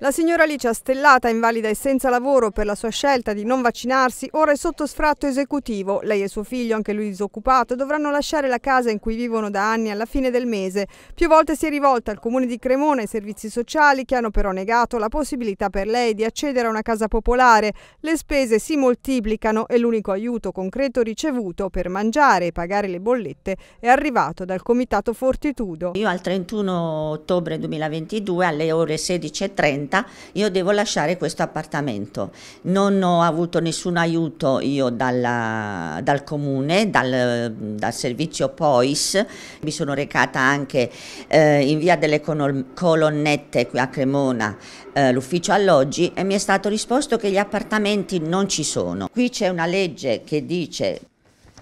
La signora Alicia Stellata, invalida e senza lavoro per la sua scelta di non vaccinarsi, ora è sotto sfratto esecutivo. Lei e suo figlio, anche lui disoccupato, dovranno lasciare la casa in cui vivono da anni alla fine del mese. Più volte si è rivolta al comune di Cremona e ai servizi sociali che hanno però negato la possibilità per lei di accedere a una casa popolare. Le spese si moltiplicano e l'unico aiuto concreto ricevuto per mangiare e pagare le bollette è arrivato dal comitato Fortitudo. Io al 31 ottobre 2022 alle ore 16.30 30 io devo lasciare questo appartamento. Non ho avuto nessun aiuto io dalla, dal comune, dal, dal, servizio POIS, mi sono recata anche eh, in via delle colonnette qui a Cremona, eh, l'ufficio alloggi e mi è stato risposto che gli appartamenti non ci sono. Qui c'è una legge che dice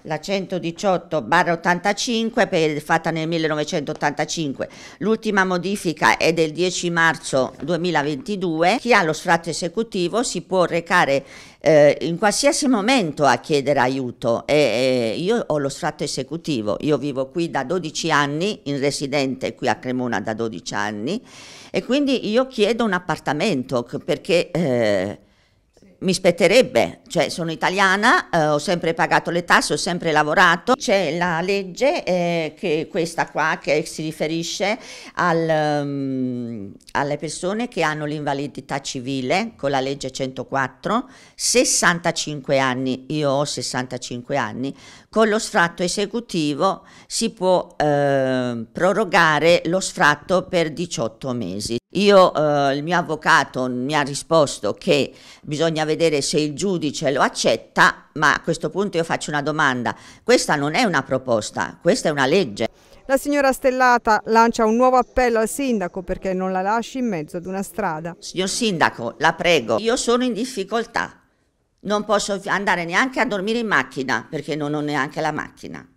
la 118-85 fatta nel 1985. L'ultima modifica è del 10 marzo 2022. Chi ha lo sfratto esecutivo si può recare eh, in qualsiasi momento a chiedere aiuto. E, eh, io ho lo sfratto esecutivo, io vivo qui da 12 anni, in residente qui a Cremona da 12 anni e quindi io chiedo un appartamento perché... Eh, mi spetterebbe, cioè sono italiana, eh, ho sempre pagato le tasse, ho sempre lavorato. C'è la legge, eh, che questa qua, che si riferisce al, um, alle persone che hanno l'invalidità civile con la legge 104, 65 anni, io ho 65 anni, con lo sfratto esecutivo si può eh, prorogare lo sfratto per 18 mesi. Io, eh, il mio avvocato mi ha risposto che bisogna vedere se il giudice lo accetta, ma a questo punto io faccio una domanda. Questa non è una proposta, questa è una legge. La signora Stellata lancia un nuovo appello al sindaco perché non la lasci in mezzo ad una strada. Signor sindaco, la prego, io sono in difficoltà. Non posso andare neanche a dormire in macchina perché non ho neanche la macchina.